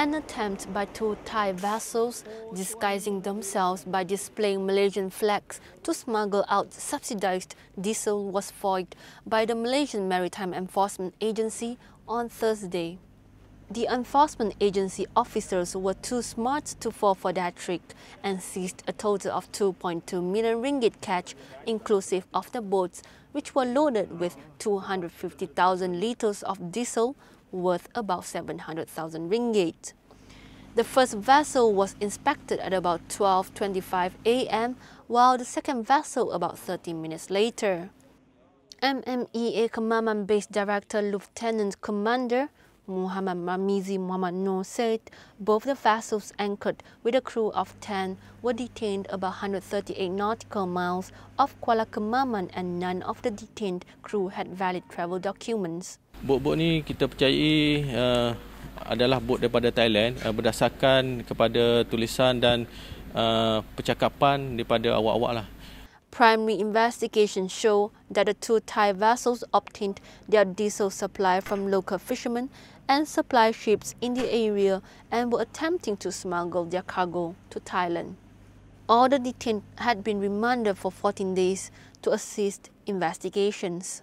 an attempt by two Thai vessels disguising themselves by displaying Malaysian flags to smuggle out subsidized diesel was foiled by the Malaysian Maritime Enforcement Agency on Thursday. The enforcement agency officers were too smart to fall for that trick and seized a total of 2.2 million ringgit cash inclusive of the boats which were loaded with 250,000 litres of diesel worth about 700,000 ringgit. The first vessel was inspected at about 12.25 am, while the second vessel about 30 minutes later. MMEA Kamaman Base Director Lieutenant Commander Muhammad Mamizi Muhammad Noor said both the vessels anchored with a crew of 10 were detained about 138 nautical miles of Kuala Kemaman and none of the detained crew had valid travel documents. Bot-bot ni kita percayai uh, adalah bot daripada Thailand uh, berdasarkan kepada tulisan dan uh, percakapan daripada awak-awak lah. Primary investigations show that the two Thai vessels obtained their diesel supply from local fishermen and supply ships in the area and were attempting to smuggle their cargo to Thailand. All the detained had been remanded for 14 days to assist investigations.